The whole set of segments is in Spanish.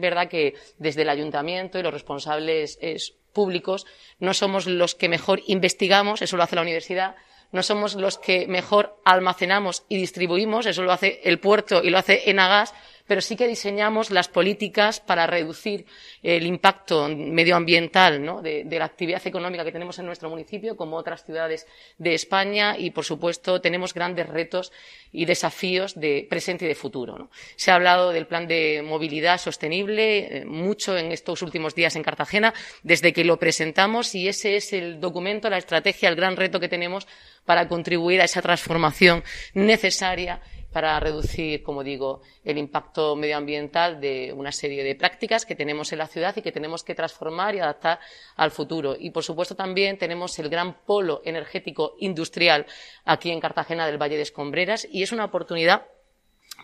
Es verdad que desde el ayuntamiento y los responsables eh, públicos no somos los que mejor investigamos, eso lo hace la universidad, no somos los que mejor almacenamos y distribuimos, eso lo hace el puerto y lo hace Enagas, pero sí que diseñamos las políticas para reducir el impacto medioambiental de, la actividad económica que tenemos en nuestro municipio, como otras ciudades de España, y por supuesto tenemos grandes retos y desafíos de presente y de futuro. Se ha hablado del plan de movilidad sostenible eh, mucho en estos últimos días en Cartagena, desde que lo presentamos, y ese es el documento, la estrategia, el gran reto que tenemos para contribuir a esa transformación necesaria para reducir, como digo, el impacto medioambiental de una serie de prácticas que tenemos en la ciudad y que tenemos que transformar y adaptar al futuro. Y, por supuesto, también tenemos el gran polo energético industrial aquí en Cartagena del Valle de Escombreras y es una oportunidad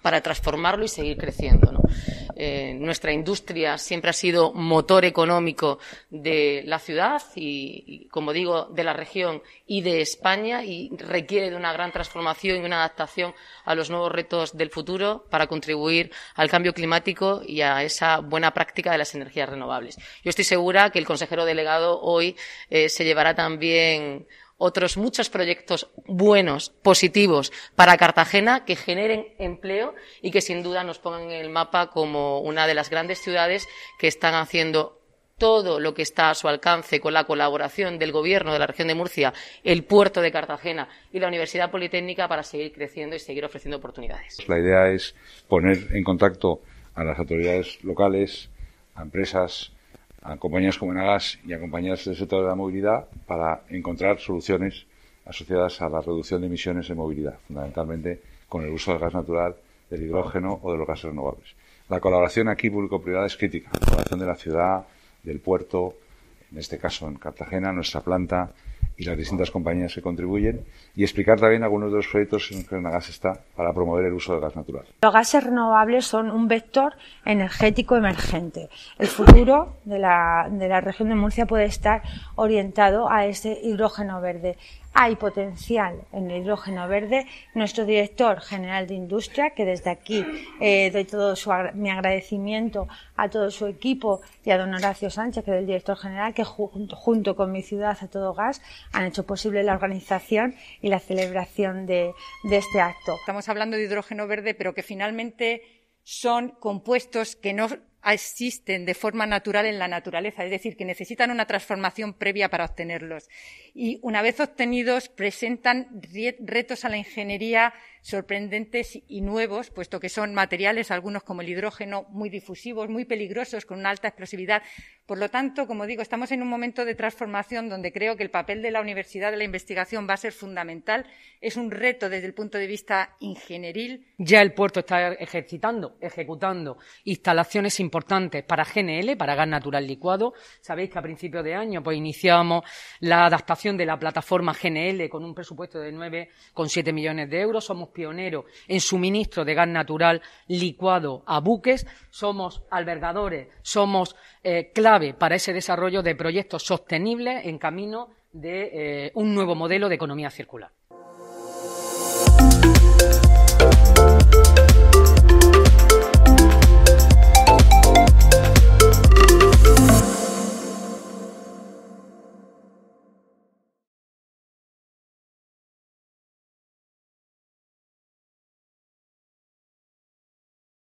para transformarlo y seguir creciendo. ¿no? Eh, nuestra industria siempre ha sido motor económico de la ciudad y, como digo, de la región y de España y requiere de una gran transformación y una adaptación a los nuevos retos del futuro para contribuir al cambio climático y a esa buena práctica de las energías renovables. Yo estoy segura que el consejero delegado hoy eh, se llevará también otros muchos proyectos buenos, positivos para Cartagena que generen empleo y que sin duda nos pongan en el mapa como una de las grandes ciudades que están haciendo todo lo que está a su alcance con la colaboración del Gobierno de la región de Murcia, el puerto de Cartagena y la Universidad Politécnica para seguir creciendo y seguir ofreciendo oportunidades. La idea es poner en contacto a las autoridades locales, a empresas, a compañías como Enagas y a compañías del sector de la movilidad para encontrar soluciones asociadas a la reducción de emisiones de movilidad, fundamentalmente con el uso del gas natural, del hidrógeno o de los gases renovables. La colaboración aquí público-privada es crítica. La colaboración de la ciudad, del puerto, en este caso en Cartagena, nuestra planta, y las distintas compañías que contribuyen y explicar también algunos de los proyectos en los que gas está para promover el uso del gas natural. Los gases renovables son un vector energético emergente. El futuro de la, de la región de Murcia puede estar orientado a ese hidrógeno verde, hay potencial en el hidrógeno verde. Nuestro director general de industria, que desde aquí eh, doy todo su, mi agradecimiento a todo su equipo y a don Horacio Sánchez, que es el director general, que junto, con mi ciudad a todo gas han hecho posible la organización y la celebración de este acto. Estamos hablando de hidrógeno verde, pero que finalmente son compuestos que no existen de forma natural en la naturaleza, es decir, que necesitan una transformación previa para obtenerlos. Y una vez obtenidos, presentan retos a la ingeniería sorprendentes y nuevos, puesto que son materiales, algunos como el hidrógeno, muy difusivos, muy peligrosos, con una alta explosividad. Por lo tanto, como digo, estamos en un momento de transformación donde creo que el papel de la universidad de la investigación va a ser fundamental. Es un reto desde el punto de vista ingenieril. Ya el puerto está ejercitando, ejecutando instalaciones importantes importantes para GNL, para gas natural licuado. Sabéis que a principios de año pues iniciamos la adaptación de la plataforma GNL con un presupuesto de 9,7 millones de euros. Somos pioneros en suministro de gas natural licuado a buques. Somos albergadores, somos eh, clave para ese desarrollo de proyectos sostenibles en camino de eh, un nuevo modelo de economía circular.